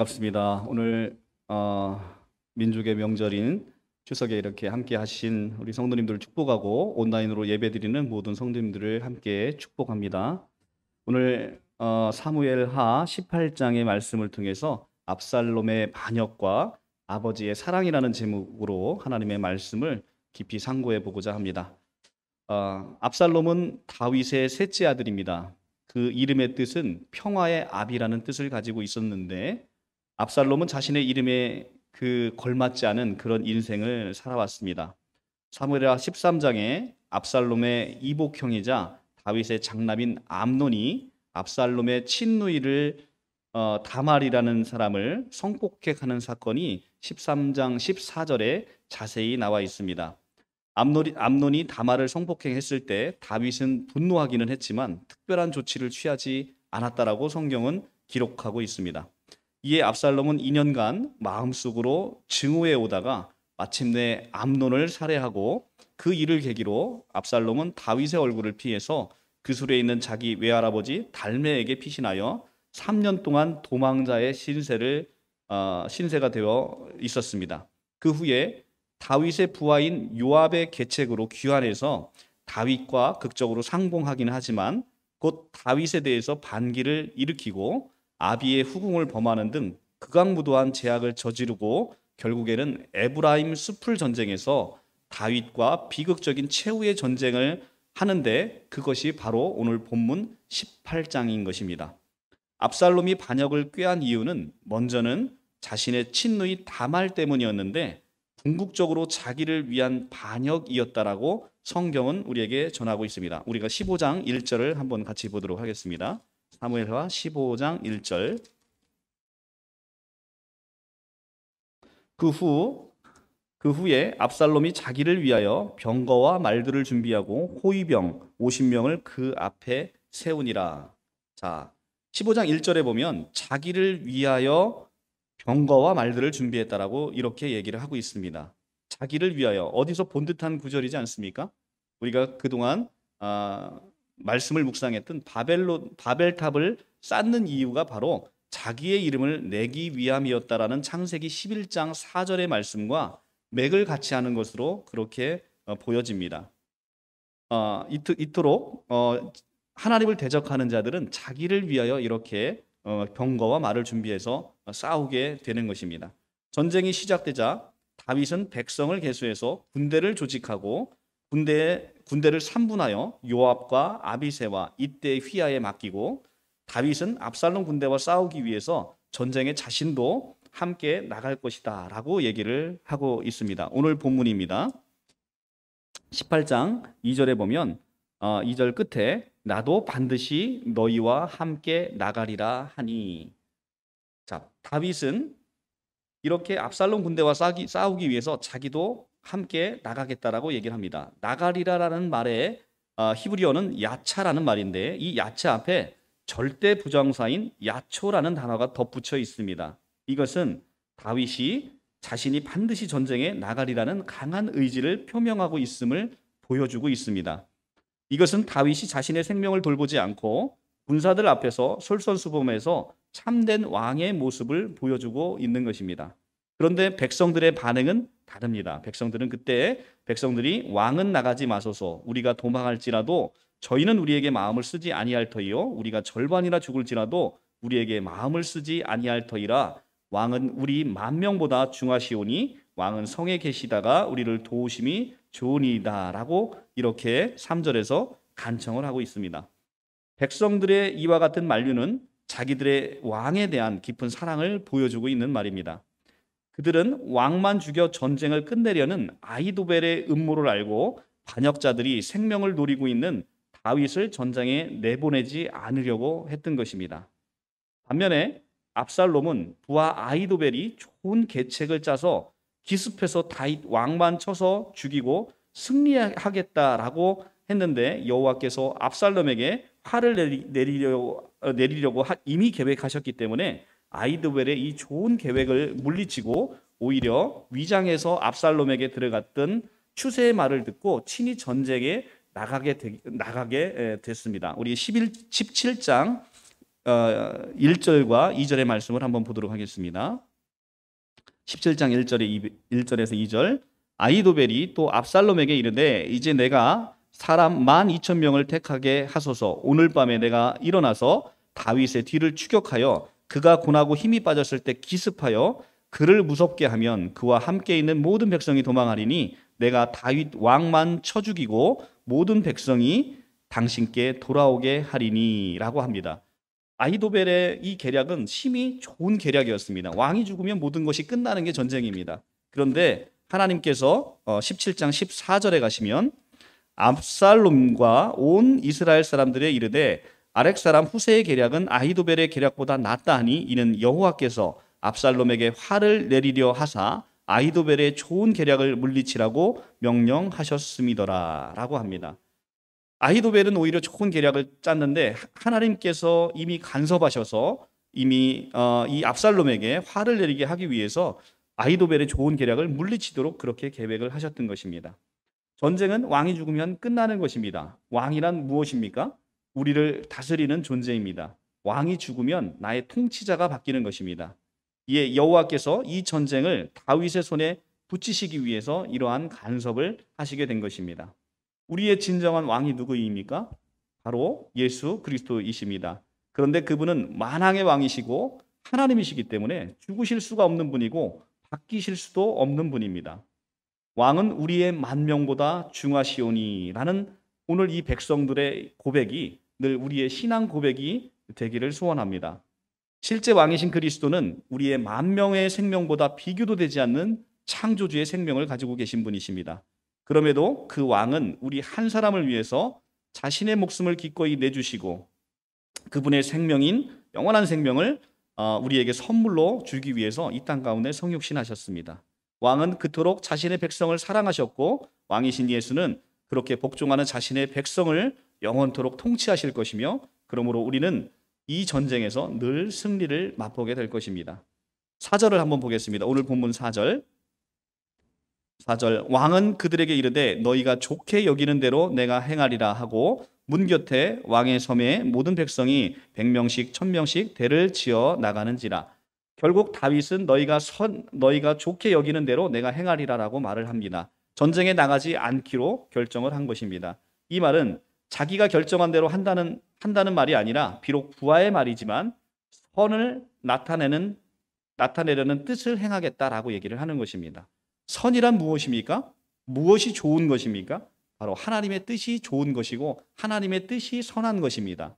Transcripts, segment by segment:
반갑습니다. 오늘 어, 민족의 명절인 추석에 이렇게 함께 하신 우리 성도님들을 축복하고 온라인으로 예배드리는 모든 성도님들을 함께 축복합니다. 오늘 어, 사무엘하 18장의 말씀을 통해서 압살롬의 반역과 아버지의 사랑이라는 제목으로 하나님의 말씀을 깊이 상고해 보고자 합니다. 어, 압살롬은 다윗의 셋째 아들입니다. 그 이름의 뜻은 평화의 압이라는 뜻을 가지고 있었는데 압살롬은 자신의 이름에 그 걸맞지 않은 그런 인생을 살아왔습니다. 사무엘하 13장에 압살롬의 이복형이자 다윗의 장남인 암논이 압살롬의 친누이를 어, 다말이라는 사람을 성폭행하는 사건이 13장 14절에 자세히 나와 있습니다. 암논이, 암논이 다말을 성폭행했을 때 다윗은 분노하기는 했지만 특별한 조치를 취하지 않았다라고 성경은 기록하고 있습니다. 이에 압살롬은 2년간 마음속으로 증오해 오다가 마침내 암론을 살해하고 그 일을 계기로 압살롬은 다윗의 얼굴을 피해서 그술에 있는 자기 외할아버지 달메에게 피신하여 3년 동안 도망자의 신세를 어, 신세가 되어 있었습니다. 그 후에 다윗의 부하인 요압의 계책으로 귀환해서 다윗과 극적으로 상봉하긴 하지만 곧 다윗에 대해서 반기를 일으키고 아비의 후궁을 범하는 등 극악무도한 제약을 저지르고 결국에는 에브라임 수풀 전쟁에서 다윗과 비극적인 최후의 전쟁을 하는데 그것이 바로 오늘 본문 18장인 것입니다. 압살롬이 반역을 꾀한 이유는 먼저는 자신의 친누이 다말 때문이었는데 궁극적으로 자기를 위한 반역이었다라고 성경은 우리에게 전하고 있습니다. 우리가 15장 1절을 한번 같이 보도록 하겠습니다. 사무엘하 15장 1절. 그 후, 그 후에 압살롬이 자기를 위하여 병거와 말들을 준비하고 호위병 50명을 그 앞에 세우니라. 자, 15장 1절에 보면 자기를 위하여 병거와 말들을 준비했다라고 이렇게 얘기를 하고 있습니다. 자기를 위하여 어디서 본 듯한 구절이지 않습니까? 우리가 그동안 아, 말씀을 묵상했던 바벨로 바벨탑을 쌓는 이유가 바로 자기의 이름을 내기 위함이었다라는 창세기 11장 4절의 말씀과 맥을 같이 하는 것으로 그렇게 어, 보여집니다. 어, 이토, 록 어, 하나님을 대적하는 자들은 자기를 위하여 이렇게 어, 병거와 말을 준비해서 어, 싸우게 되는 것입니다. 전쟁이 시작되자 다윗은 백성을 개수해서 군대를 조직하고 군대에 군대를 3분하여 요압과 아비세와 이때 휘하에 맡기고 다윗은 압살롬 군대와 싸우기 위해서 전쟁에 자신도 함께 나갈 것이다 라고 얘기를 하고 있습니다. 오늘 본문입니다. 18장 2절에 보면 어, 2절 끝에 나도 반드시 너희와 함께 나가리라 하니 자 다윗은 이렇게 압살롬 군대와 싸우기 위해서 자기도 함께 나가겠다라고 얘기를 합니다. 나가리라라는 말에 아, 히브리어는 야차라는 말인데 이 야차 앞에 절대 부정사인 야초라는 단어가 덧붙여 있습니다. 이것은 다윗이 자신이 반드시 전쟁에 나가리라는 강한 의지를 표명하고 있음을 보여주고 있습니다. 이것은 다윗이 자신의 생명을 돌보지 않고 군사들 앞에서 솔선수범해서 참된 왕의 모습을 보여주고 있는 것입니다. 그런데 백성들의 반응은 다릅니다. 백성들은 그때 백성들이 왕은 나가지 마소서 우리가 도망할지라도 저희는 우리에게 마음을 쓰지 아니할 터이요 우리가 절반이나 죽을지라도 우리에게 마음을 쓰지 아니할 터이라 왕은 우리 만 명보다 중하시오니 왕은 성에 계시다가 우리를 도우심이 좋으니다라고 이렇게 3절에서 간청을 하고 있습니다. 백성들의 이와 같은 만류는 자기들의 왕에 대한 깊은 사랑을 보여주고 있는 말입니다. 그들은 왕만 죽여 전쟁을 끝내려는 아이도벨의 음모를 알고 반역자들이 생명을 노리고 있는 다윗을 전장에 내보내지 않으려고 했던 것입니다. 반면에 압살롬은 부하 아이도벨이 좋은 계책을 짜서 기습해서 다윗 왕만 쳐서 죽이고 승리하겠다라고 했는데 여호와께서 압살롬에게 화를 어, 내리려고, 내리려고 이미 계획하셨기 때문에 아이드웰의 이 좋은 계획을 물리치고 오히려 위장에서 압살롬에게 들어갔던 추세의 말을 듣고 친히 전쟁에 나가게, 되, 나가게 됐습니다. 우리 11, 17장 어, 1절과 2절의 말씀을 한번 보도록 하겠습니다. 17장 1절에 1절에서 2절 아이도벨이 또 압살롬에게 이르되 이제 내가 사람 만 이천 명을 택하게 하소서 오늘 밤에 내가 일어나서 다윗의 뒤를 추격하여 그가 고나고 힘이 빠졌을 때 기습하여 그를 무섭게 하면 그와 함께 있는 모든 백성이 도망하리니 내가 다윗 왕만 쳐 죽이고 모든 백성이 당신께 돌아오게 하리니라고 합니다. 아이도벨의 이 계략은 심히 좋은 계략이었습니다. 왕이 죽으면 모든 것이 끝나는 게 전쟁입니다. 그런데 하나님께서 17장 어, 14절에 가시면 압살롬과 온 이스라엘 사람들의 이르되 아렉 사람 후세의 계략은 아히도벨의 계략보다 낫다 하니 이는 여호와께서 압살롬에게 화를 내리려 하사 아히도벨의 좋은 계략을 물리치라고 명령하셨음이더라라고 합니다. 아히도벨은 오히려 좋은 계략을 짰는데 하나님께서 이미 간섭하셔서 이미 어, 이 압살롬에게 화를 내리게 하기 위해서 아히도벨의 좋은 계략을 물리치도록 그렇게 계획을 하셨던 것입니다. 전쟁은 왕이 죽으면 끝나는 것입니다. 왕이란 무엇입니까? 우리를 다스리는 존재입니다. 왕이 죽으면 나의 통치자가 바뀌는 것입니다. 이에 여호와께서 이 전쟁을 다윗의 손에 붙이시기 위해서 이러한 간섭을 하시게 된 것입니다. 우리의 진정한 왕이 누구입니까? 바로 예수 그리스도이십니다. 그런데 그분은 만왕의 왕이시고 하나님이시기 때문에 죽으실 수가 없는 분이고 바뀌실 수도 없는 분입니다. 왕은 우리의 만명보다 중하시오니라는 오늘 이 백성들의 고백이 늘 우리의 신앙 고백이 되기를 소원합니다. 실제 왕이신 그리스도는 우리의 만 명의 생명보다 비교도 되지 않는 창조주의 생명을 가지고 계신 분이십니다. 그럼에도 그 왕은 우리 한 사람을 위해서 자신의 목숨을 기꺼이 내주시고 그분의 생명인 영원한 생명을 어, 우리에게 선물로 주기 위해서 이 땅 가운데 성육신하셨습니다. 왕은 그토록 자신의 백성을 사랑하셨고 왕이신 예수는 그렇게 복종하는 자신의 백성을 영원토록 통치하실 것이며 그러므로 우리는 이 전쟁에서 늘 승리를 맛보게 될 것입니다. 사절을 한번 보겠습니다. 오늘 본문 사절 4절 왕은 그들에게 이르되 너희가 좋게 여기는 대로 내가 행하리라 하고 문 곁에 왕의 섬에 모든 백성이 100명씩 1000명씩 대를 지어 나가는지라 결국 다윗은 너희가 선 너희가 좋게 여기는 대로 내가 행하리라라고 말을 합니다. 전쟁에 나가지 않기로 결정을 한 것입니다. 이 말은 자기가 결정한 대로 한다는 한다는 말이 아니라 비록 부하의 말이지만 선을 나타내는 나타내려는 뜻을 행하겠다라고 얘기를 하는 것입니다. 선이란 무엇입니까? 무엇이 좋은 것입니까? 바로 하나님의 뜻이 좋은 것이고 하나님의 뜻이 선한 것입니다.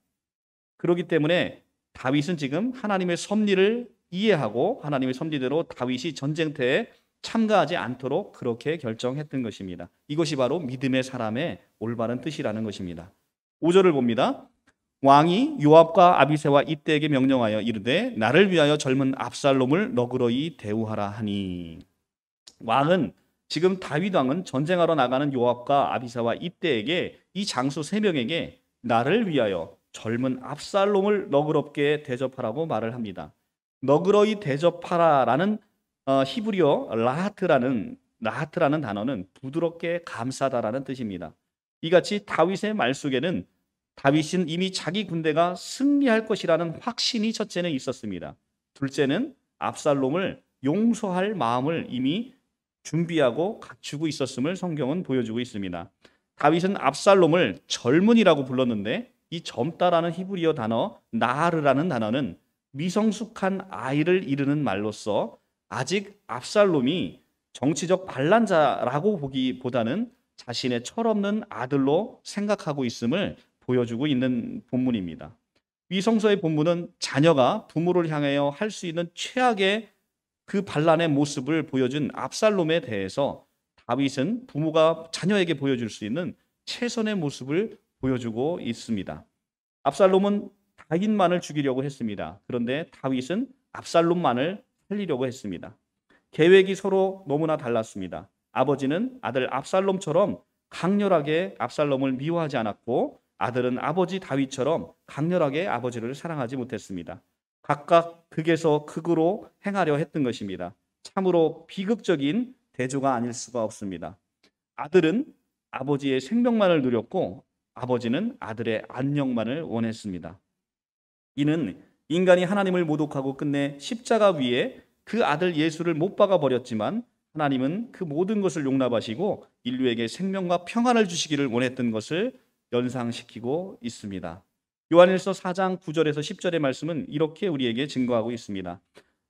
그러기 때문에 다윗은 지금 하나님의 섭리를 이해하고 하나님의 섭리대로 다윗이 전쟁터에 참가하지 않도록 그렇게 결정했던 것입니다. 이것이 바로 믿음의 사람의 올바른 뜻이라는 것입니다. 5절을 봅니다. 왕이 요압과 아비세와 이때에게 명령하여 이르되 나를 위하여 젊은 압살롬을 너그러이 대우하라 하니 왕은 지금 다윗 왕은 전쟁하러 나가는 요압과 아비세와 이때에게 이 장수 세 명에게 나를 위하여 젊은 압살롬을 너그럽게 대접하라고 말을 합니다. 너그러이 대접하라라는 어, 히브리어 라하트라는 라하트라는 단어는 부드럽게 감싸다라는 뜻입니다. 이같이 다윗의 말 속에는 다윗은 이미 자기 군대가 승리할 것이라는 확신이 첫째는 있었습니다. 둘째는 압살롬을 용서할 마음을 이미 준비하고 갖추고 있었음을 성경은 보여주고 있습니다. 다윗은 압살롬을 젊은이라고 불렀는데 이 젊다라는 히브리어 단어 나르라는 단어는 미성숙한 아이를 이르는 말로써 아직 압살롬이 정치적 반란자라고 보기보다는 자신의 철없는 아들로 생각하고 있음을 보여주고 있는 본문입니다. 위 성서의 본문은 자녀가 부모를 향하여 할 수 있는 최악의 그 반란의 모습을 보여준 압살롬에 대해서 다윗은 부모가 자녀에게 보여줄 수 있는 최선의 모습을 보여주고 있습니다. 압살롬은 다윗만을 죽이려고 했습니다. 그런데 다윗은 압살롬만을 살리려고 했습니다. 계획이 서로 너무나 달랐습니다. 아버지는 아들 압살롬처럼 강렬하게 압살롬을 미워하지 않았고 아들은 아버지 다윗처럼 강렬하게 아버지를 사랑하지 못했습니다. 각각 극에서 극으로 행하려 했던 것입니다. 참으로 비극적인 대조가 아닐 수가 없습니다. 아들은 아버지의 생명만을 누렸고 아버지는 아들의 안녕만을 원했습니다. 이는 인간이 하나님을 모독하고 끝내 십자가 위에 그 아들 예수를 못 박아 버렸지만 하나님은 그 모든 것을 용납하시고 인류에게 생명과 평안을 주시기를 원했던 것을 연상시키고 있습니다. 요한일서 4장 9절에서 10절의 말씀은 이렇게 우리에게 증거하고 있습니다.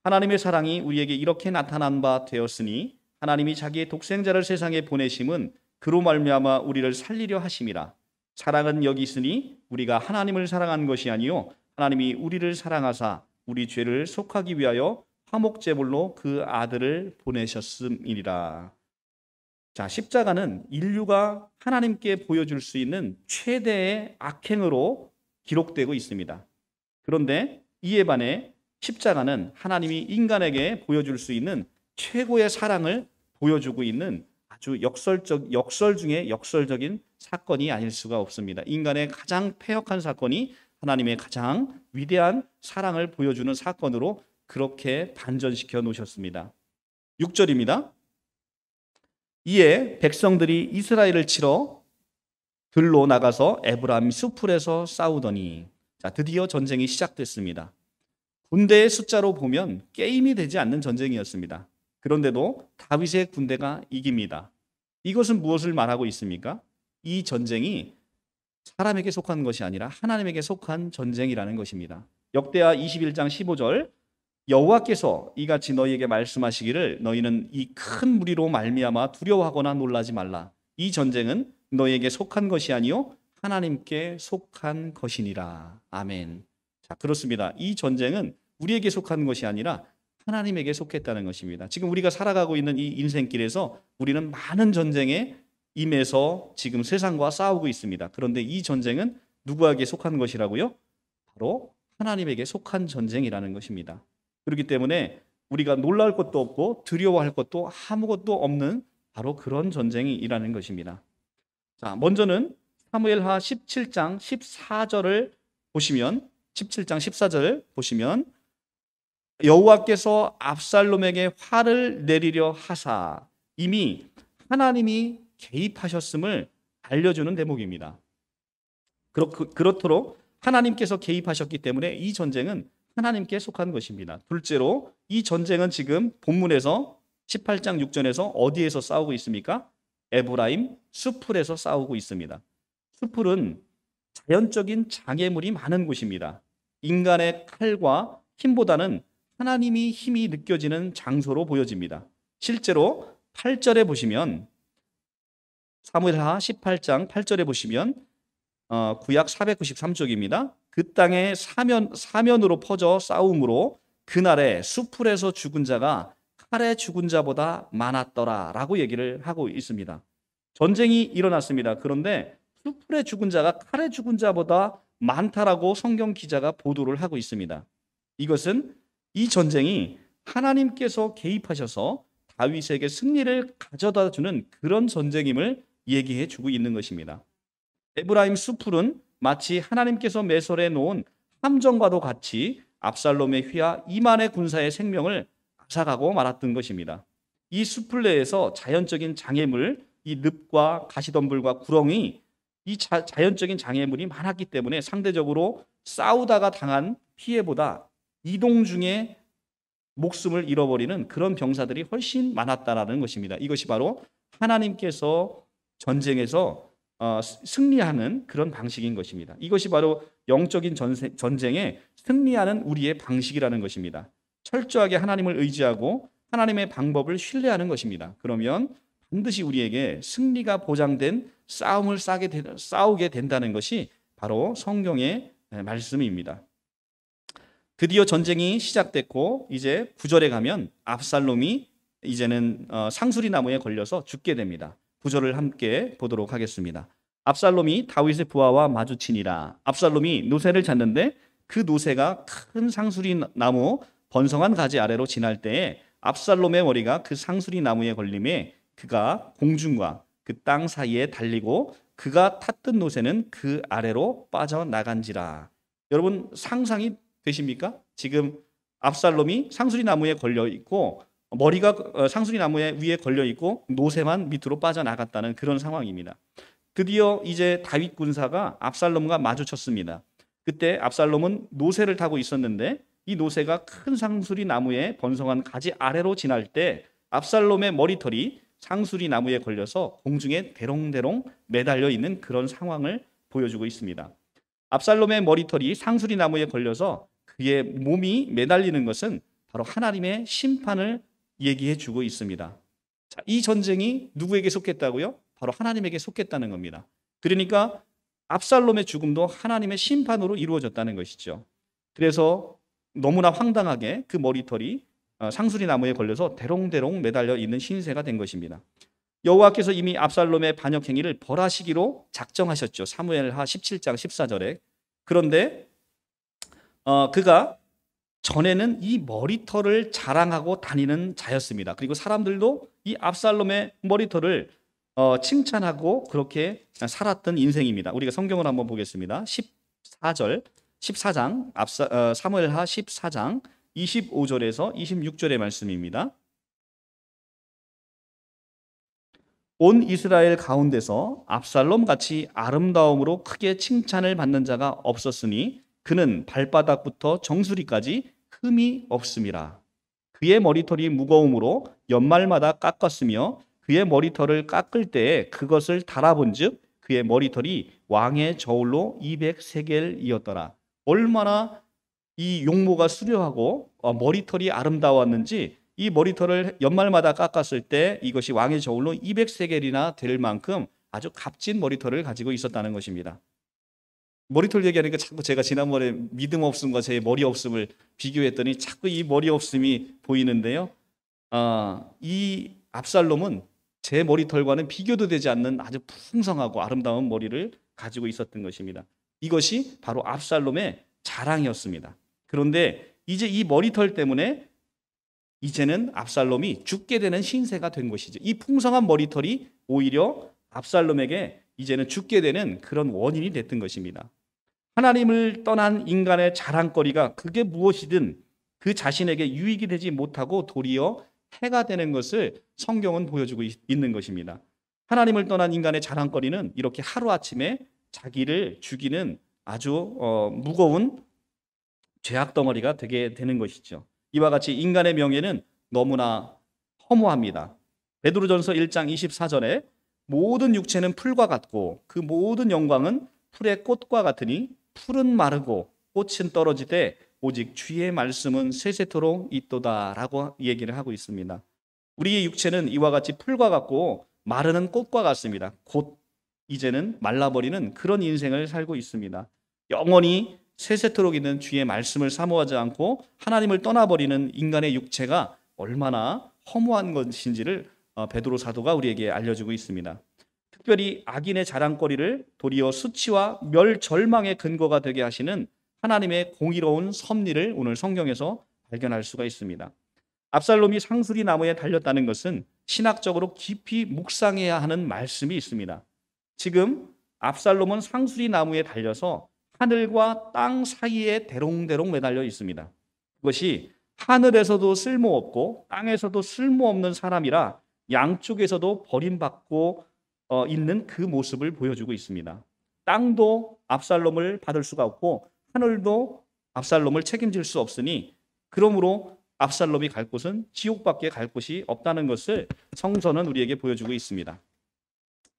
하나님의 사랑이 우리에게 이렇게 나타난 바 되었으니 하나님이 자기의 독생자를 세상에 보내심은 그로 말미암아 우리를 살리려 하심이라. 사랑은 여기 있으니 우리가 하나님을 사랑한 것이 아니요 하나님이 우리를 사랑하사 우리 죄를 속하기 위하여 화목 제물로 그 아들을 보내셨음이니라. 자, 십자가는 인류가 하나님께 보여줄 수 있는 최대의 악행으로 기록되고 있습니다. 그런데 이에 반해 십자가는 하나님이 인간에게 보여줄 수 있는 최고의 사랑을 보여주고 있는 아주 역설적 역설 중에 역설적인 사건이 아닐 수가 없습니다. 인간의 가장 폐역한 사건이 하나님의 가장 위대한 사랑을 보여주는 사건으로 그렇게 반전시켜 놓으셨습니다. 6절입니다. 이에 백성들이 이스라엘을 치러 들로 나가서 에브라 수풀에서 싸우더니 자 드디어 전쟁이 시작됐습니다. 군대의 숫자로 보면 게임이 되지 않는 전쟁이었습니다. 그런데도 다윗의 군대가 이깁니다. 이것은 무엇을 말하고 있습니까? 이 전쟁이 사람에게 속한 것이 아니라 하나님에게 속한 전쟁이라는 것입니다. 역대하 21장 15절 여호와께서 이같이 너희에게 말씀하시기를 너희는 이 큰 무리로 말미암아 두려워하거나 놀라지 말라. 이 전쟁은 너희에게 속한 것이 아니요 하나님께 속한 것이니라. 아멘. 자, 그렇습니다. 이 전쟁은 우리에게 속한 것이 아니라 하나님에게 속했다는 것입니다. 지금 우리가 살아가고 있는 이 인생길에서 우리는 많은 전쟁에 임해서 지금 세상과 싸우고 있습니다. 그런데 이 전쟁은 누구에게 속한 것이라고요? 바로 하나님에게 속한 전쟁이라는 것입니다. 그렇기 때문에 우리가 놀랄 것도 없고 두려워할 것도 아무것도 없는 바로 그런 전쟁이라는 것입니다. 자, 먼저는 사무엘하 17장 14절을 보시면 17장 14절 보시면 여호와께서 압살롬에게 화를 내리려 하사 이미 하나님이 개입하셨음을 알려주는 대목입니다. 그렇, 그, 그렇도록 하나님께서 개입하셨기 때문에 이 전쟁은 하나님께 속한 것입니다. 둘째로 이 전쟁은 지금 본문에서 18장 6절에서 어디에서 싸우고 있습니까? 에브라임 수풀에서 싸우고 있습니다. 수풀은 자연적인 장애물이 많은 곳입니다. 인간의 칼과 힘보다는 하나님이 힘이 느껴지는 장소로 보여집니다. 실제로 8절에 보시면 사무엘하 18장 8절에 보시면 어, 구약 493쪽입니다. 그 땅에 사면 사면으로 퍼져 싸움으로 그날에 수풀에서 죽은 자가 칼에 죽은 자보다 많았더라라고 얘기를 하고 있습니다. 전쟁이 일어났습니다. 그런데 수풀에 죽은 자가 칼에 죽은 자보다 많다라고 성경 기자가 보도를 하고 있습니다. 이것은 이 전쟁이 하나님께서 개입하셔서 다윗에게 승리를 가져다 주는 그런 전쟁임을 얘기해 주고 있는 것입니다. 에브라임 수풀은 마치 하나님께서 매설해 놓은 함정과도 같이 압살롬의 휘하 이만의 군사의 생명을 앗아가고 말았던 것입니다. 이 수풀 내에서 자연적인 장애물, 이 늪과 가시덤불과 구렁이 이 자, 자연적인 장애물이 많았기 때문에 상대적으로 싸우다가 당한 피해보다 이동 중에 목숨을 잃어버리는 그런 병사들이 훨씬 많았다라는 것입니다. 이것이 바로 하나님께서 전쟁에서 어, 승리하는 그런 방식인 것입니다. 이것이 바로 영적인 전쟁에 승리하는 우리의 방식이라는 것입니다. 철저하게 하나님을 의지하고 하나님의 방법을 신뢰하는 것입니다. 그러면 반드시 우리에게 승리가 보장된 싸움을 싸게 되, 싸우게 된다는 것이 바로 성경의 말씀입니다. 드디어 전쟁이 시작됐고 이제 구절에 가면 압살롬이 이제는 어, 상수리 나무에 걸려서 죽게 됩니다. 구절을 함께 보도록 하겠습니다. 압살롬이 다윗의 부하와 마주치니라. 압살롬이 노새를 찾는데 그 노새가 큰 상수리 나무 번성한 가지 아래로 지날 때에 압살롬의 머리가 그 상수리 나무에 걸림에 그가 공중과 그 땅 사이에 달리고 그가 탔던 노새는 그 아래로 빠져나간지라. 여러분 상상이 되십니까? 지금 압살롬이 상수리 나무에 걸려 있고 머리가 어, 상순이 나무 위에 걸려 있고 노새만 밑으로 빠져나갔다는 그런 상황입니다. 드디어 이제 다윗 군사가 압살롬과 마주쳤습니다. 그때 압살롬은 노새를 타고 있었는데 이 노새가 큰 상수리 나무의 번성한 가지 아래로 지날 때 압살롬의 머리털이 상수리 나무에 걸려서 공중에 대롱대롱 매달려 있는 그런 상황을 보여주고 있습니다. 압살롬의 머리털이 상수리 나무에 걸려서 그의 몸이 매달리는 것은 바로 하나님의 심판을 얘기해 주고 있습니다. 자, 이 전쟁이 누구에게 속했다고요? 바로 하나님에게 속했다는 겁니다. 그러니까 압살롬의 죽음도 하나님의 심판으로 이루어졌다는 것이죠. 그래서 너무나 황당하게 그 머리털이 어, 상수리 나무에 걸려서 대롱대롱 매달려 있는 신세가 된 것입니다. 여호와께서 이미 압살롬의 반역 행위를 벌하시기로 작정하셨죠. 사무엘하 17장 14절에. 그런데 어, 그가 전에는 이 머리털을 자랑하고 다니는 자였습니다. 그리고 사람들도 이 압살롬의 머리털을 어, 칭찬하고 그렇게 살았던 인생입니다. 우리가 성경을 한번 보겠습니다. 14절, 14장, 압사, 어, 사무엘하 14장 25절에서 26절의 말씀입니다. 온 이스라엘 가운데서 압살롬 같이 아름다움으로 크게 칭찬을 받는 자가 없었으니 그는 발바닥부터 정수리까지 흠이 없습니다 그의 머리털이 무거움으로 연말마다 깎았으며 그의 머리털을 깎을 때에 그것을 달아본즉 그의 머리털이 왕의 저울로 2 0 3세겔이었더라 얼마나 이 용모가 수려하고 어, 머리털이 아름다웠는지 이 머리털을 연말마다 깎았을 때 이것이 왕의 저울로 2 0 3세겔이나될 만큼 아주 값진 머리털을 가지고 있었다는 것입니다. 머리털 얘기하니까 자꾸 제가 지난번에 믿음 없음과 제 머리 없음을 비교했더니 자꾸 이 머리 없음이 보이는데요. 아, 이 압살롬은 제 머리털과는 비교도 되지 않는 아주 풍성하고 아름다운 머리를 가지고 있었던 것입니다. 이것이 바로 압살롬의 자랑이었습니다. 그런데 이제 이 머리털 때문에 이제는 압살롬이 죽게 되는 신세가 된 것이죠. 이 풍성한 머리털이 오히려 압살롬에게 이제는 죽게 되는 그런 원인이 됐던 것입니다. 하나님을 떠난 인간의 자랑거리가 그게 무엇이든 그 자신에게 유익이 되지 못하고 도리어 해가 되는 것을 성경은 보여주고 있는 것입니다. 하나님을 떠난 인간의 자랑거리는 이렇게 하루아침에 자기를 죽이는 아주 어, 무거운 죄악 덩어리가 되게 되는 것이죠. 이와 같이 인간의 명예는 너무나 허무합니다. 베드로전서 1장 24절에 모든 육체는 풀과 같고 그 모든 영광은 풀의 꽃과 같으니 풀은 마르고 꽃은 떨어지되 오직 주의 말씀은 세세토록 있도다라고 얘기를 하고 있습니다. 우리의 육체는 이와 같이 풀과 같고 마르는 꽃과 같습니다. 곧 이제는 말라버리는 그런 인생을 살고 있습니다. 영원히 세세토록 있는 주의 말씀을 사모하지 않고 하나님을 떠나버리는 인간의 육체가 얼마나 허무한 것인지를 어, 베드로 사도가 우리에게 알려주고 있습니다. 특별히 악인의 자랑거리를 도리어 수치와 멸 절망의 근거가 되게 하시는 하나님의 공의로운 섭리를 오늘 성경에서 발견할 수가 있습니다. 압살롬이 상수리 나무에 달렸다는 것은 신학적으로 깊이 묵상해야 하는 말씀이 있습니다. 지금 압살롬은 상수리 나무에 달려서 하늘과 땅 사이에 대롱대롱 매달려 있습니다. 그것이 하늘에서도 쓸모없고 땅에서도 쓸모없는 사람이라 양쪽에서도 버림받고 어, 있는 그 모습을 보여주고 있습니다. 땅도 압살롬을 받을 수가 없고 하늘도 압살롬을 책임질 수 없으니 그러므로 압살롬이 갈 곳은 지옥밖에 갈 곳이 없다는 것을 성서는 우리에게 보여주고 있습니다.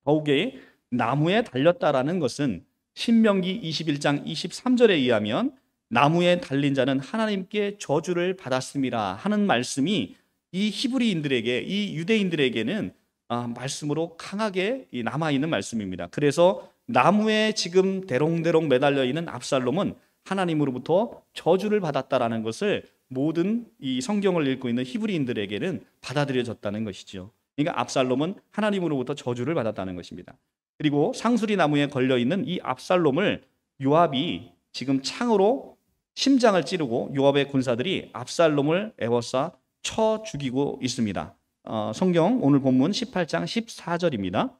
더욱이 나무에 달렸다라는 것은 신명기 21장 23절에 의하면 나무에 달린 자는 하나님께 저주를 받았습니다 하는 말씀이 이 히브리인들에게 이 유대인들에게는 아, 말씀으로 강하게 남아 있는 말씀입니다. 그래서 나무에 지금 대롱대롱 매달려 있는 압살롬은 하나님으로부터 저주를 받았다라는 것을 모든 이 성경을 읽고 있는 히브리인들에게는 받아들여졌다는 것이죠. 그러니까 압살롬은 하나님으로부터 저주를 받았다는 것입니다. 그리고 상수리 나무에 걸려 있는 이 압살롬을 요압이 지금 창으로 심장을 찌르고 요압의 군사들이 압살롬을 애워싸 쳐 죽이고 있습니다. 어, 성경 오늘 본문 18장 14절입니다.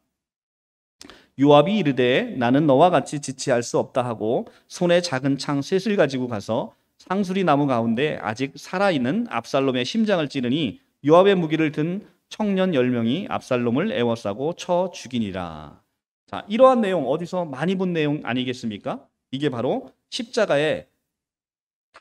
요압이 이르되 나는 너와 같이 지치할 수 없다 하고 손에 작은 창 셋을 가지고 가서 상수리 나무 가운데 아직 살아있는 압살롬의 심장을 찌르니 요압의 무기를 든 청년 10명이 압살롬을 애워싸고 쳐 죽이니라. 자, 이러한 내용 어디서 많이 본 내용 아니겠습니까? 이게 바로 십자가에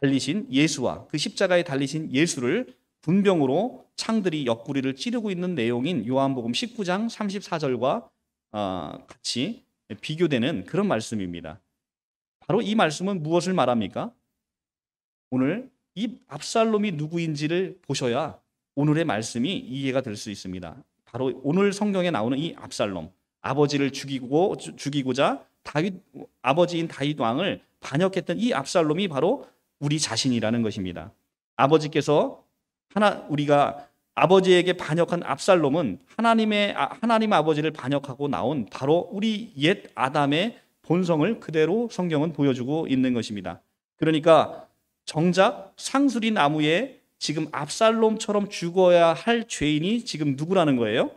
달리신 예수와 그 십자가에 달리신 예수를 분병으로 창들이 옆구리를 찌르고 있는 내용인 요한복음 19장 34절과 어, 같이 비교되는 그런 말씀입니다. 바로 이 말씀은 무엇을 말합니까? 오늘 이 압살롬이 누구인지를 보셔야 오늘의 말씀이 이해가 될 수 있습니다. 바로 오늘 성경에 나오는 이 압살롬, 아버지를 죽이고 죽이고자 다윗 아버지인 다윗 왕을 반역했던 이 압살롬이 바로 우리 자신이라는 것입니다. 아버지께서 하나 우리가 아버지에게 반역한 압살롬은 하나님의 아, 하나님 아버지를 반역하고 나온 바로 우리 옛 아담의 본성을 그대로 성경은 보여주고 있는 것입니다. 그러니까 정작 상수리 나무에 지금 압살롬처럼 죽어야 할 죄인이 지금 누구라는 거예요?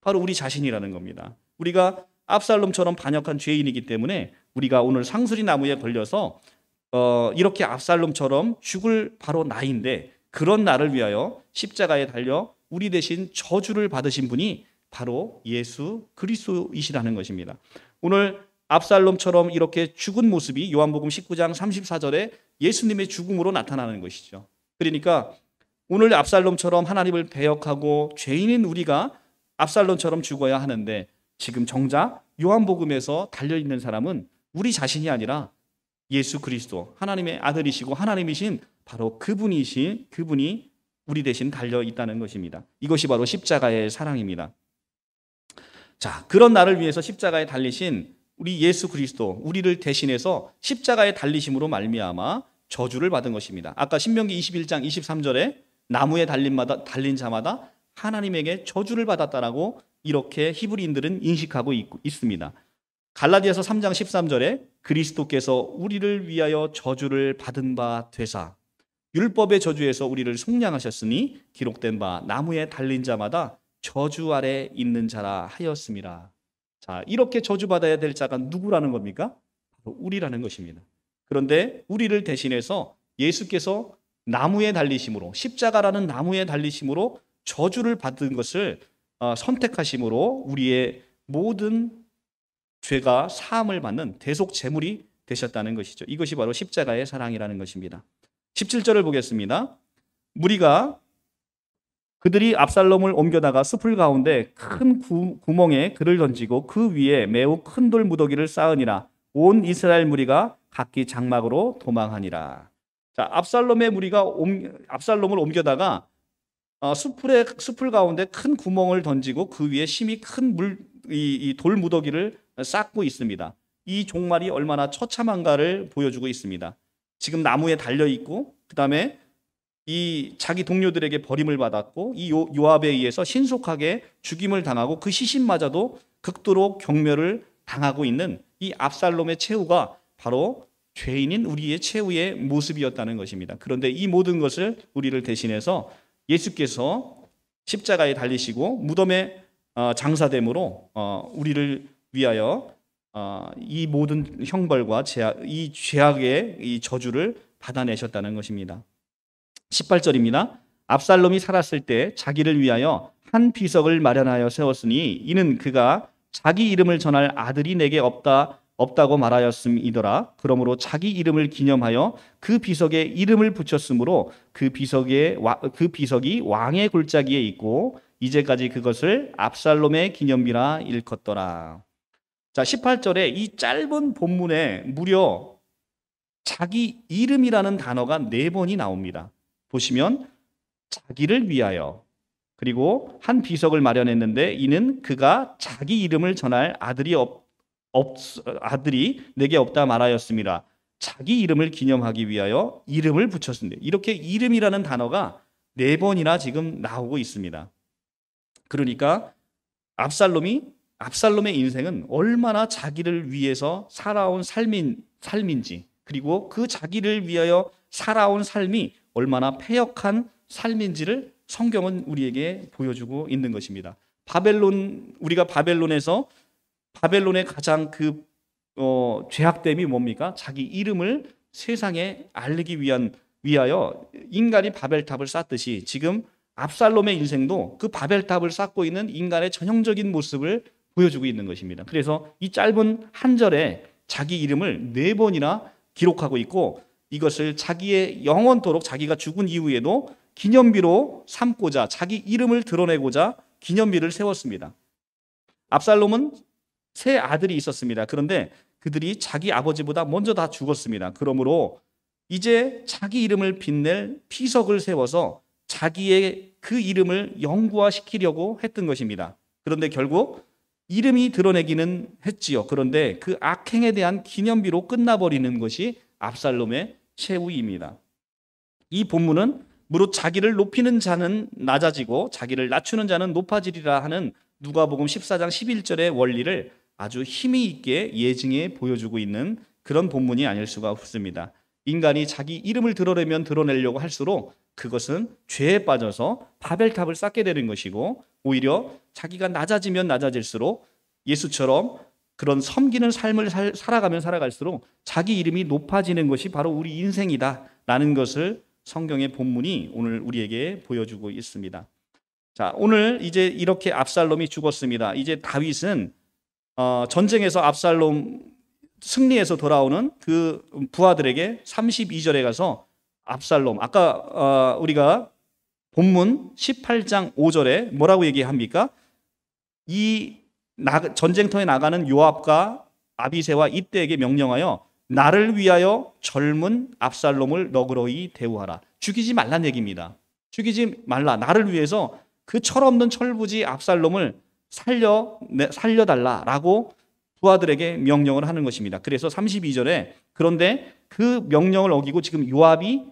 바로 우리 자신이라는 겁니다. 우리가 압살롬처럼 반역한 죄인이기 때문에 우리가 오늘 상수리 나무에 걸려서 어, 이렇게 압살롬처럼 죽을 바로 나인데 그런 나를 위하여 십자가에 달려 우리 대신 저주를 받으신 분이 바로 예수 그리스도이시라는 것입니다. 오늘 압살롬처럼 이렇게 죽은 모습이 요한복음 19장 34절에 예수님의 죽음으로 나타나는 것이죠. 그러니까 오늘 압살롬처럼 하나님을 배역하고 죄인인 우리가 압살롬처럼 죽어야 하는데 지금 정작 요한복음에서 달려 있는 사람은 우리 자신이 아니라 예수 그리스도 하나님의 아들이시고 하나님이신 바로 그분이신 그분이 우리 대신 달려 있다는 것입니다. 이것이 바로 십자가의 사랑입니다. 자, 그런 나를 위해서 십자가에 달리신 우리 예수 그리스도 우리를 대신해서 십자가에 달리심으로 말미암아 저주를 받은 것입니다. 아까 신명기 21장 23절에 나무에 달린, 마다, 달린 자마다 하나님에게 저주를 받았다라고 이렇게 히브리인들은 인식하고 있, 있습니다. 갈라디아서 3장 13절에 그리스도께서 우리를 위하여 저주를 받은 바 되사 율법의 저주에서 우리를 속량하셨으니 기록된 바 나무에 달린 자마다 저주 아래 있는 자라 하였습니다. 자, 이렇게 저주받아야 될 자가 누구라는 겁니까? 바로 우리라는 것입니다. 그런데 우리를 대신해서 예수께서 나무에 달리심으로 십자가라는 나무에 달리심으로 저주를 받은 것을 어, 선택하심으로 우리의 모든 죄가 사함을 받는 대속 제물이 되셨다는 것이죠. 이것이 바로 십자가의 사랑이라는 것입니다. 17절을 보겠습니다. 무리가 그들이 압살롬을 옮겨다가 숲을 가운데 큰 구, 멍에 그를 던지고 그 위에 매우 큰 돌 무더기를 쌓으니라 온 이스라엘 무리가 각기 장막으로 도망하니라. 자, 압살롬의 무리가 옮, 압살롬을 옮겨다가 어, 숲을 숲을 가운데 큰 구멍을 던지고 그 위에 심히 큰물이돌 무더기를 쌓고 있습니다. 이 종말이 얼마나 처참한가를 보여주고 있습니다. 지금 나무에 달려 있고 그다음에 이 자기 동료들에게 버림을 받았고 이 요, 압에 의해서 신속하게 죽임을 당하고 그 시신마저도 극도로 경멸을 당하고 있는 이 압살롬의 최후가 바로 죄인인 우리의 최후의 모습이었다는 것입니다. 그런데 이 모든 것을 우리를 대신해서 예수께서 십자가에 달리시고 무덤에 어, 장사됨으로 어, 우리를 위하여 어, 이 모든 형벌과 죄악, 이 죄악의 이 저주를 받아내셨다는 것입니다. 18절입니다. 압살롬이 살았을 때 자기를 위하여 한 비석을 마련하여 세웠으니 이는 그가 자기 이름을 전할 아들이 내게 없다 없다고 말하였음이더라. 그러므로 자기 이름을 기념하여 그 비석에 이름을 붙였으므로 그 비석에 그 비석이 왕의 골짜기에 있고 이제까지 그것을 압살롬의 기념비라 일컫더라. 자, 18절에 이 짧은 본문에 무려 자기 이름이라는 단어가 네 번이 나옵니다. 보시면 자기를 위하여 그리고 한 비석을 마련했는데 이는 그가 자기 이름을 전할 아들이 없, 없 아들이 내게 없다 말하였습니다. 자기 이름을 기념하기 위하여 이름을 붙였습니다. 이렇게 이름이라는 단어가 네 번이나 지금 나오고 있습니다. 그러니까 압살롬이 압살롬의 인생은 얼마나 자기를 위해서 살아온 삶인, 삶인지 그리고 그 자기를 위하여 살아온 삶이 얼마나 패역한 삶인지를 성경은 우리에게 보여주고 있는 것입니다. 바벨론 우리가 바벨론에서 바벨론의 가장 그 어, 죄악됨이 뭡니까? 자기 이름을 세상에 알리기 위한 위하여 인간이 바벨탑을 쌓듯이 지금 압살롬의 인생도 그 바벨탑을 쌓고 있는 인간의 전형적인 모습을 보여주고 있는 것입니다. 그래서 이 짧은 한 절에 자기 이름을 네 번이나 기록하고 있고 이것을 자기의 영원토록 자기가 죽은 이후에도 기념비로 삼고자 자기 이름을 드러내고자 기념비를 세웠습니다. 압살롬은 세 아들이 있었습니다. 그런데 그들이 자기 아버지보다 먼저 다 죽었습니다. 그러므로 이제 자기 이름을 빛낼 피석을 세워서 자기의 그 이름을 영구화시키려고 했던 것입니다. 그런데 결국 이름이 드러내기는 했지요. 그런데 그 악행에 대한 기념비로 끝나버리는 것이 압살롬의 최후입니다. 이 본문은 무릇 자기를 높이는 자는 낮아지고 자기를 낮추는 자는 높아지리라 하는 누가복음 14장 11절의 원리를 아주 힘이 있게 예증해 보여주고 있는 그런 본문이 아닐 수가 없습니다. 인간이 자기 이름을 드러내면 드러내려고 할수록 그것은 죄에 빠져서 바벨탑을 쌓게 되는 것이고 오히려 자기가 낮아지면 낮아질수록 예수처럼 그런 섬기는 삶을 살, 살아가면 살아갈수록 자기 이름이 높아지는 것이 바로 우리 인생이다라는 것을 성경의 본문이 오늘 우리에게 보여주고 있습니다. 자, 오늘 이제 이렇게 압살롬이 죽었습니다. 이제 다윗은 어, 전쟁에서 압살롬 승리해서 돌아오는 그 부하들에게 32절에 가서 압살롬. 아까 어, 우리가 본문 18장 5절에 뭐라고 얘기합니까? 이 전쟁터에 나가는 요압과 아비세와 이때에게 명령하여 나를 위하여 젊은 압살롬을 너그러이 대우하라. 죽이지 말란 얘기입니다. 죽이지 말라. 나를 위해서 그 철없는 철부지 압살롬을 살려 살려달라라고 부하들에게 명령을 하는 것입니다. 그래서 32절에 그런데 그 명령을 어기고 지금 요압이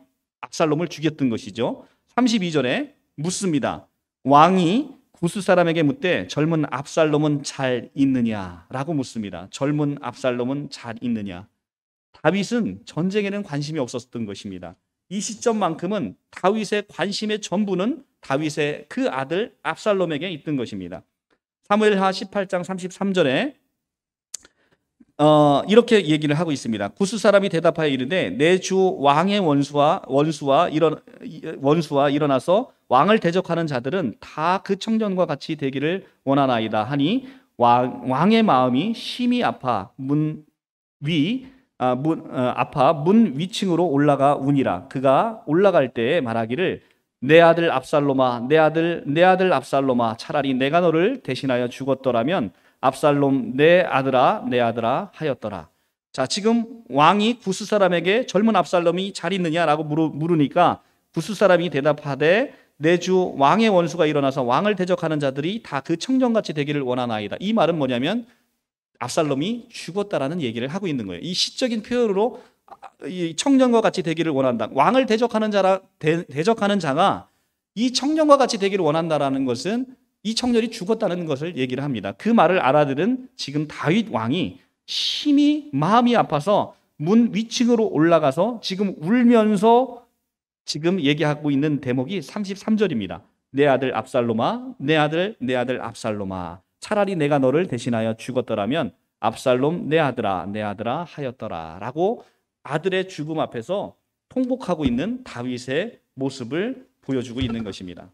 압살롬을 죽였던 것이죠. 32절에 묻습니다. 왕이 구스 사람에게 묻되 젊은 압살롬은 잘 있느냐라고 묻습니다. 젊은 압살롬은 잘 있느냐. 다윗은 전쟁에는 관심이 없었던 것입니다. 이 시점만큼은 다윗의 관심의 전부는 다윗의 그 아들 압살롬에게 있던 것입니다. 사무엘하 18장 33절에 어, 이렇게 얘기를 하고 있습니다. 구스 사람이 대답하여 이르되 내 주 왕의 원수와 원수와 일어 원수와 일어나서 왕을 대적하는 자들은 다 그 청년과 같이 되기를 원하나이다 하니 왕, 왕의 마음이 심히 아파 문 위 아, 문, 어, 아파 문 위층으로 올라가 운이라 그가 올라갈 때에 말하기를 내 아들 압살로마 내 아들 내 아들 압살로마 차라리 내가 너를 대신하여 죽었더라면 압살롬 내 아들아 내 아들아 하였더라. 자 지금 왕이 구스 사람에게 젊은 압살롬이 잘 있느냐라고 물으, 니까 구스 사람이 대답하되 내 주 왕의 원수가 일어나서 왕을 대적하는 자들이 다 그 청년같이 되기를 원하나이다. 이 말은 뭐냐면 압살롬이 죽었다라는 얘기를 하고 있는 거예요. 이 시적인 표현으로 청년과 같이 되기를 원한다. 왕을 대적하는 자라 대, 적하는 자가 이 청년과 같이 되기를 원한다라는 것은 이 청년이 죽었다는 것을 얘기를 합니다. 그 말을 알아들은 지금 다윗 왕이 심히 마음이 아파서 문 위층으로 올라가서 지금 울면서 지금 얘기하고 있는 대목이 33절입니다. 내 아들 압살로마, 내 아들, 내 아들 압살로마. 차라리 내가 너를 대신하여 죽었더라면 압살롬 내 아들아, 내 아들아 하였더라라고 아들의 죽음 앞에서 통곡하고 있는 다윗의 모습을 보여주고 있는 것입니다.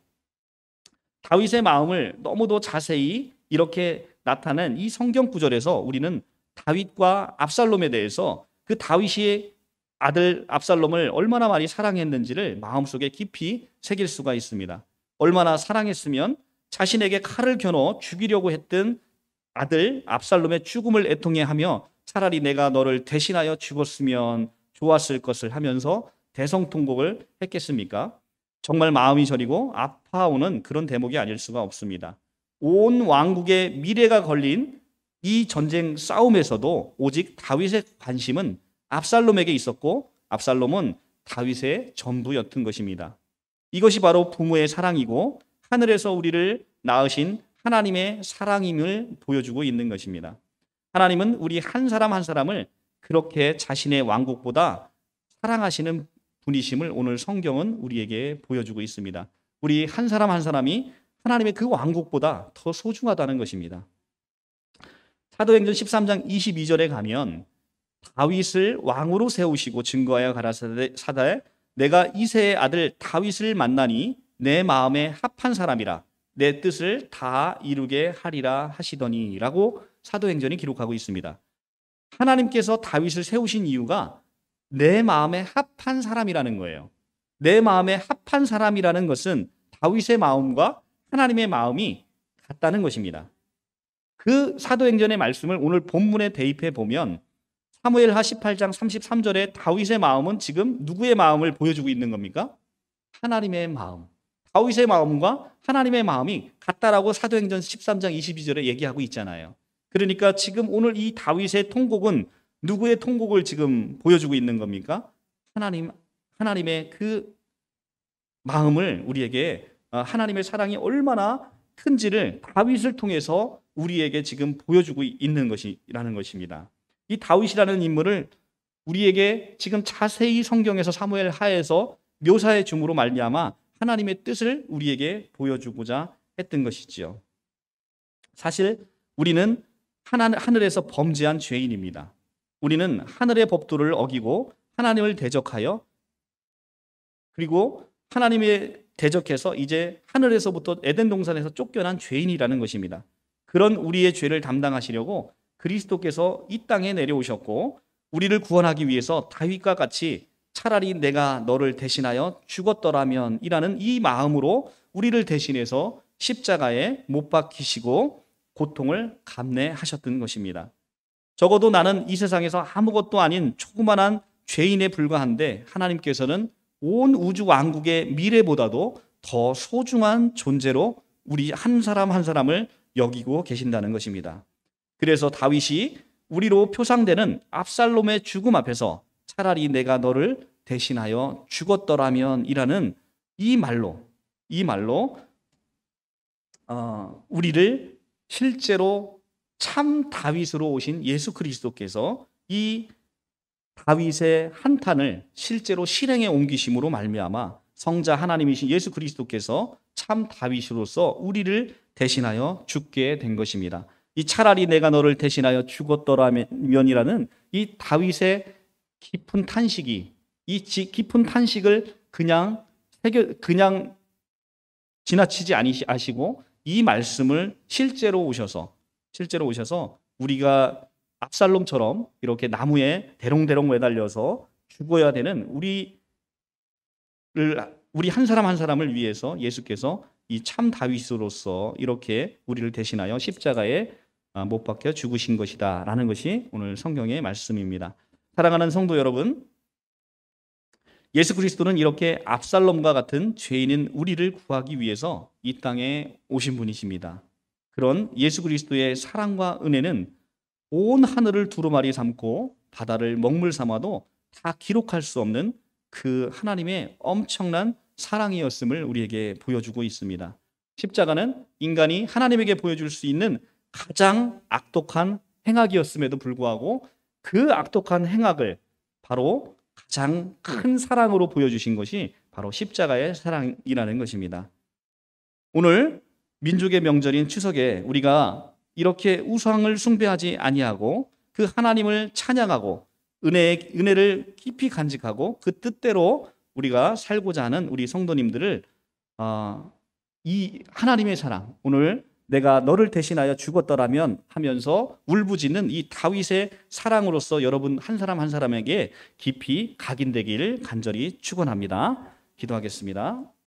다윗의 마음을 너무도 자세히 이렇게 나타낸 이 성경 구절에서 우리는 다윗과 압살롬에 대해서 그 다윗이 아들 압살롬을 얼마나 많이 사랑했는지를 마음속에 깊이 새길 수가 있습니다. 얼마나 사랑했으면 자신에게 칼을 겨누어 죽이려고 했던 아들 압살롬의 죽음을 애통해 하며 차라리 내가 너를 대신하여 죽었으면 좋았을 것을 하면서 대성통곡을 했겠습니까? 정말 마음이 저리고 아파오는 그런 대목이 아닐 수가 없습니다. 온 왕국의 미래가 걸린 이 전쟁 싸움에서도 오직 다윗의 관심은 압살롬에게 있었고 압살롬은 다윗의 전부였던 것입니다. 이것이 바로 부모의 사랑이고 하늘에서 우리를 낳으신 하나님의 사랑임을 보여주고 있는 것입니다. 하나님은 우리 한 사람 한 사람을 그렇게 자신의 왕국보다 사랑하시는 분이심을 오늘 성경은 우리에게 보여주고 있습니다. 우리 한 사람 한 사람이 하나님의 그 왕국보다 더 소중하다는 것입니다. 사도행전 13장 22절에 가면 다윗을 왕으로 세우시고 증거하여 가라사대 내가 이세의 아들 다윗을 만나니 내 마음에 합한 사람이라 내 뜻을 다 이루게 하리라 하시더니라고 사도행전이 기록하고 있습니다. 하나님께서 다윗을 세우신 이유가 내 마음에 합한 사람이라는 거예요. 내 마음에 합한 사람이라는 것은 다윗의 마음과 하나님의 마음이 같다는 것입니다. 그 사도행전의 말씀을 오늘 본문에 대입해 보면 사무엘하 18장 33절에 다윗의 마음은 지금 누구의 마음을 보여주고 있는 겁니까? 하나님의 마음. 다윗의 마음과 하나님의 마음이 같다라고 사도행전 13장 22절에 얘기하고 있잖아요. 그러니까 지금 오늘 이 다윗의 통곡은 누구의 통곡을 지금 보여주고 있는 겁니까? 하나님 하나님의 그 마음을 우리에게 어, 하나님의 사랑이 얼마나 큰지를 다윗을 통해서 우리에게 지금 보여주고 있는 것이라는 것입니다. 이 다윗이라는 인물을 우리에게 지금 자세히 성경에서 사무엘 하에서 묘사해 줌으로 말미암아 하나님의 뜻을 우리에게 보여주고자 했던 것이지요. 사실 우리는 하늘에서 범죄한 죄인입니다. 우리는 하늘의 법도를 어기고 하나님을 대적하여 그리고 하나님의 대적해서 이제 하늘에서부터 에덴 동산에서 쫓겨난 죄인이라는 것입니다. 그런 우리의 죄를 담당하시려고 그리스도께서 이 땅에 내려오셨고 우리를 구원하기 위해서 다윗과 같이 차라리 내가 너를 대신하여 죽었더라면 이라는 이 마음으로 우리를 대신해서 십자가에 못 박히시고 고통을 감내하셨던 것입니다. 적어도 나는 이 세상에서 아무것도 아닌 조그만한 죄인에 불과한데 하나님께서는 온 우주 왕국의 미래보다도 더 소중한 존재로 우리 한 사람 한 사람을 여기고 계신다는 것입니다. 그래서 다윗이 우리로 표상되는 압살롬의 죽음 앞에서 차라리 내가 너를 대신하여 죽었더라면이라는 이 말로 이 말로 어, 우리를 실제로 참 다윗으로 오신 예수 그리스도께서 이 다윗의 한탄을 실제로 실행에 옮기심으로 말미암아 성자 하나님이신 예수 그리스도께서 참 다윗으로서 우리를 대신하여 죽게 된 것입니다. 이 차라리 내가 너를 대신하여 죽었더라면이라는 이 다윗의 깊은 탄식이 이 깊은 탄식을 그냥 해결, 그냥 지나치지 아시고 이 말씀을 실제로 오셔서 실제로 오셔서 우리가 압살롬처럼 이렇게 나무에 대롱대롱 매달려서 죽어야 되는 우리를 우리 한 사람 한 사람을 위해서 예수께서 이 참 다윗으로서 이렇게 우리를 대신하여 십자가에 아, 못 박혀 죽으신 것이다라는 것이 오늘 성경의 말씀입니다. 사랑하는 성도 여러분, 예수 그리스도는 이렇게 압살롬과 같은 죄인인 우리를 구하기 위해서 이 땅에 오신 분이십니다. 그런 예수 그리스도의 사랑과 은혜는 온 하늘을 두루마리 삼고 바다를 먹물 삼아도 다 기록할 수 없는 그 하나님의 엄청난 사랑이었음을 우리에게 보여주고 있습니다. 십자가는 인간이 하나님에게 보여줄 수 있는 가장 악독한 행악이었음에도 불구하고 그 악독한 행악을 바로 가장 큰 사랑으로 보여주신 것이 바로 십자가의 사랑이라는 것입니다. 오늘 민족의 명절인 추석에 우리가 이렇게 우상을 숭배하지 아니하고 그 하나님을 찬양하고 은혜 은혜를 깊이 간직하고 그 뜻대로 우리가 살고자 하는 우리 성도님들을 어, 이 하나님의 사랑 오늘 내가 너를 대신하여 죽었더라면 하면서 울부짖는 이 다윗의 사랑으로서 여러분 한 사람 한 사람에게 깊이 각인되기를 간절히 축원합니다. 기도하겠습니다.